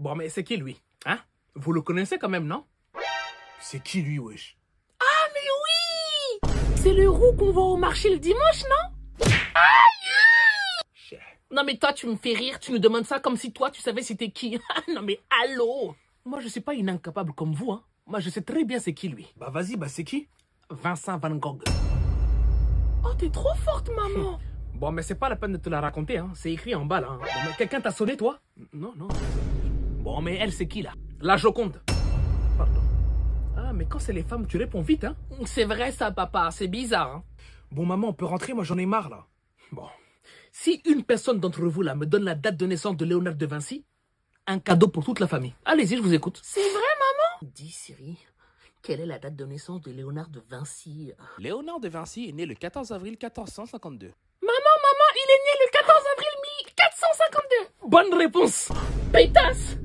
Bon, mais c'est qui lui Hein Vous le connaissez quand même, non C'est qui lui, wesh Ah, mais oui C'est le roux qu'on va au marché le dimanche, non Aïe Non, mais toi, tu me fais rire, tu nous demandes ça comme si toi, tu savais c'était qui. Ah, non, mais allô Moi, je suis pas une incapable comme vous, hein. Moi, je sais très bien c'est qui, lui. Bah, vas-y, bah, c'est qui Vincent Van Gogh. Oh, t'es trop forte, maman Bon, mais c'est pas la peine de te la raconter, hein. C'est écrit en bas, là. Hein. Quelqu'un t'a sonné, toi Non, non. Bon, mais elle, c'est qui là La Joconde. Pardon. Ah, mais quand c'est les femmes, tu réponds vite, hein C'est vrai ça, papa, c'est bizarre. Hein bon, maman, on peut rentrer, moi j'en ai marre là. Bon. Si une personne d'entre vous là me donne la date de naissance de Léonard de Vinci, un cadeau pour toute la famille. Allez-y, je vous écoute. C'est vrai, maman Dis, Siri, quelle est la date de naissance de Léonard de Vinci Léonard de Vinci est né le 14 avril 1452. Maman, maman, il est né le 14 avril 1452 Bonne réponse Pétasse